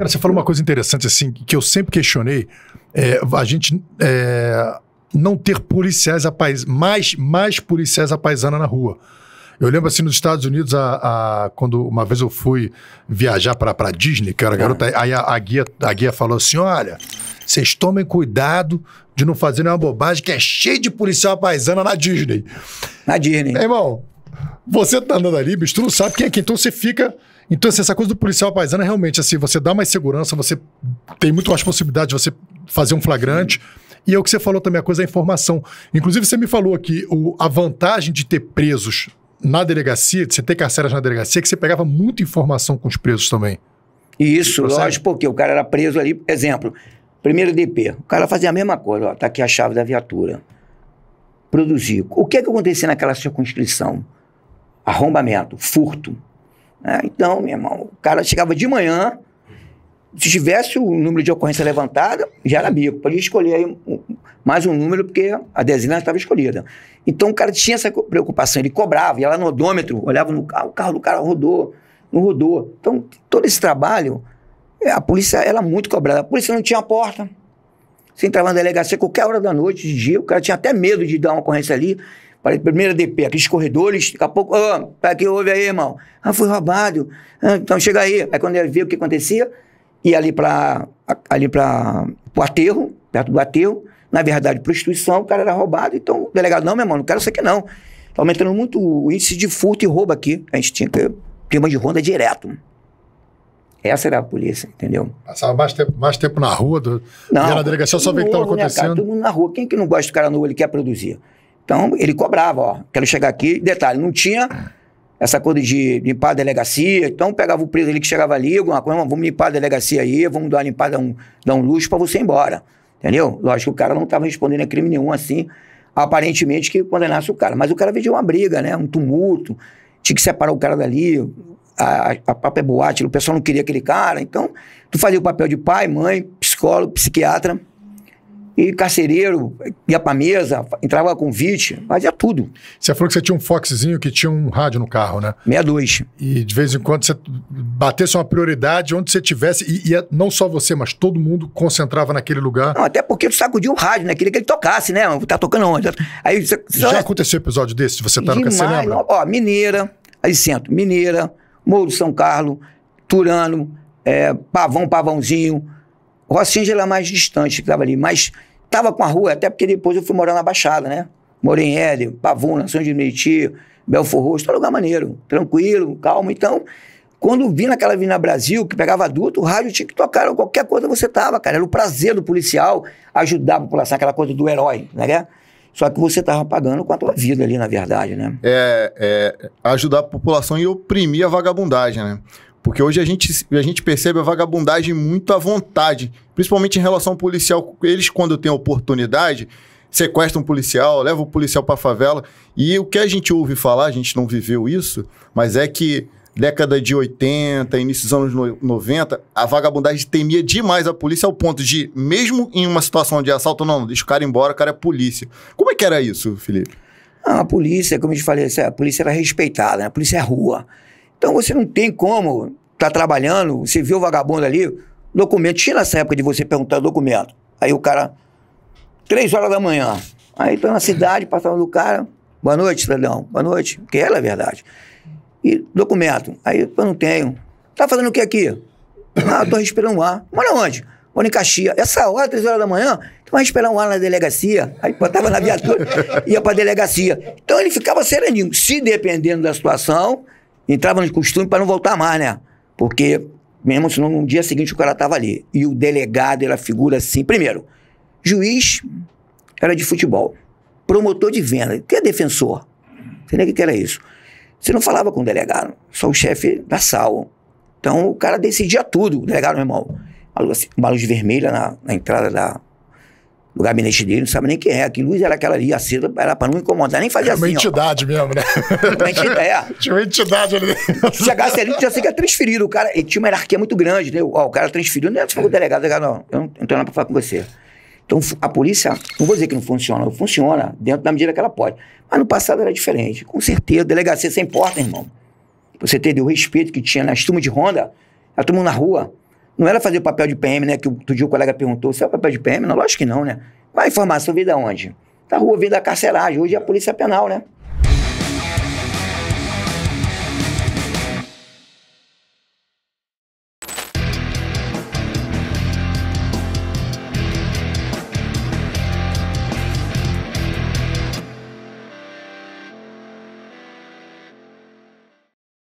Cara, você falou uma coisa interessante, assim, que eu sempre questionei. É, a gente é, não ter policiais a pais, mais, mais policiais a paisana na rua. Eu lembro assim nos Estados Unidos, a, a, quando uma vez eu fui viajar para Disney, que eu era é. garota, aí a, a, guia, a guia falou assim: olha, vocês tomem cuidado de não fazer nenhuma bobagem, que é cheio de policial paisana na Disney. Na Disney. Meu irmão, você tá andando ali, bicho, tu não sabe quem é quem, então você fica então, assim, essa coisa do policial paisano é realmente assim, você dá mais segurança, você tem muito mais possibilidade de você fazer um flagrante. E é o que você falou também, a coisa da informação. Inclusive, você me falou aqui o, a vantagem de ter presos na delegacia, de você ter carceras na delegacia, é que você pegava muita informação com os presos também. Isso, tipo, lógico, porque o cara era preso ali. Exemplo, primeiro DP. O cara fazia a mesma coisa, ó, tá aqui a chave da viatura. Produzir. O que é que acontecia naquela circunscrição? Arrombamento, furto, é, então, meu irmão, o cara chegava de manhã, se tivesse o número de ocorrência levantada, já era bico. Podia escolher aí mais um número, porque a dezena estava escolhida. Então o cara tinha essa preocupação, ele cobrava, ia lá no odômetro, olhava no carro, ah, o carro do cara rodou, não rodou. Então, todo esse trabalho, é, a polícia era é muito cobrada. A polícia não tinha porta. Você entrava na delegacia qualquer hora da noite, de dia, o cara tinha até medo de dar uma ocorrência ali. Falei, primeira DP, aqueles corredores, daqui a pouco, ah, para que houve aí, irmão? Ah, fui roubado. Ah, então chega aí. Aí quando ele viu o que acontecia, ia ali para ali para o aterro, perto do aterro, na verdade, prostituição, o cara era roubado, então o delegado, não, meu irmão, não quero isso aqui não. Tá aumentando muito o índice de furto e roubo aqui. A gente tinha que tema de ronda direto. Essa era a polícia, entendeu? Passava mais tempo, mais tempo na rua, do... não, na delegacia só ver o que estava acontecendo. Né, cara, todo mundo na rua. Quem que não gosta do cara novo ele quer produzir. Então, ele cobrava, ó, quero chegar aqui. Detalhe, não tinha essa coisa de limpar a delegacia. Então, pegava o preso ali que chegava ali, alguma coisa, vamos limpar a delegacia aí, vamos dar uma limpada, dar um, dar um luxo para você ir embora. Entendeu? Lógico que o cara não estava respondendo a crime nenhum assim, aparentemente que condenasse o cara. Mas o cara veio de uma briga, né? Um tumulto, tinha que separar o cara dali, a, a própria boate, o pessoal não queria aquele cara. Então, tu fazia o papel de pai, mãe, psicólogo, psiquiatra e carcereiro, ia pra mesa, entrava convite, fazia tudo. Você falou que você tinha um Foxzinho que tinha um rádio no carro, né? 62. E de vez em quando você batesse uma prioridade onde você tivesse, e, e não só você, mas todo mundo concentrava naquele lugar. Não, até porque tu sacudia o rádio, né? Queria que ele tocasse, né? Tá tocando onde? Aí, você, Já aconteceu episódio desse, de você tá Demais, no cacete, Ó, Mineira, aí centro, Mineira, Mouro São Carlos, Turano, é, Pavão, Pavãozinho. Rocinha era mais distante, que estava ali, mas Tava com a rua, até porque depois eu fui morar na Baixada, né? Morei em Éden, Pavuna, São de Meriti, Belfor Roxo, todo lugar maneiro, tranquilo, calmo. Então, quando vi naquela Avenida Brasil, que pegava adulto, o rádio tinha que tocar, qualquer coisa você tava, cara. Era o prazer do policial ajudar a população, aquela coisa do herói, né, né? Só que você tava pagando com a tua vida ali, na verdade, né? É, é, ajudar a população e oprimir a vagabundagem, né? Porque hoje a gente, a gente percebe a vagabundagem muito à vontade, principalmente em relação ao policial. Eles, quando têm oportunidade, sequestram um policial, levam o policial para a favela. E o que a gente ouve falar, a gente não viveu isso, mas é que década de 80, início dos anos 90, a vagabundagem temia demais a polícia ao ponto de, mesmo em uma situação de assalto, não, deixa o cara embora, o cara é polícia. Como é que era isso, Felipe? Ah, a polícia, como eu te falei, a polícia era respeitada, né? a polícia é rua. Então você não tem como estar tá trabalhando, você viu o vagabundo ali, documento, tira essa época de você perguntar documento. Aí o cara, três horas da manhã, aí tô na cidade, passando do cara, boa noite, cidadão, boa noite, Que ela é verdade. E documento, aí eu não tenho. Tá fazendo o que aqui? Ah, tô respirando um ar. Mora onde? Mora em Caxias. Essa hora, três horas da manhã, tu vai esperar um ar na delegacia. Aí botava na viatura, ia pra delegacia. Então ele ficava sereninho. Se dependendo da situação, entrava no costume para não voltar mais, né? Porque, mesmo não, no dia seguinte o cara tava ali. E o delegado era figura assim. Primeiro, juiz era de futebol, promotor de venda, que é defensor. Você nem o que era isso. Você não falava com o delegado, só o chefe da sala. Então o cara decidia tudo, o delegado, meu irmão. Uma luz, uma luz vermelha na, na entrada da, no gabinete dele, não sabe nem quem é. Que luz era aquela ali, acesa, era pra não incomodar, nem fazia assim. Uma entidade ó. mesmo, né? Uma entidade, é. Tinha uma entidade ali. Se chegasse ali, tinha ser transferido. O cara, e tinha uma hierarquia muito grande, né? O, ó, o cara transferiu, não é tipo o delegado, delegado, não, eu não, tenho nada pra falar com você. Então a polícia, não vou dizer que não funciona, funciona dentro da medida que ela pode. Mas no passado era diferente. Com certeza, delegacia sem porta, irmão. Você entendeu o respeito que tinha nas turmas de ronda, a turma na rua. Não era fazer o papel de PM, né? Que outro dia o colega perguntou, você é o papel de PM? Não, lógico que não, né? Qual a informação vida onde? Da rua vida da carceragem, hoje é a polícia penal, né?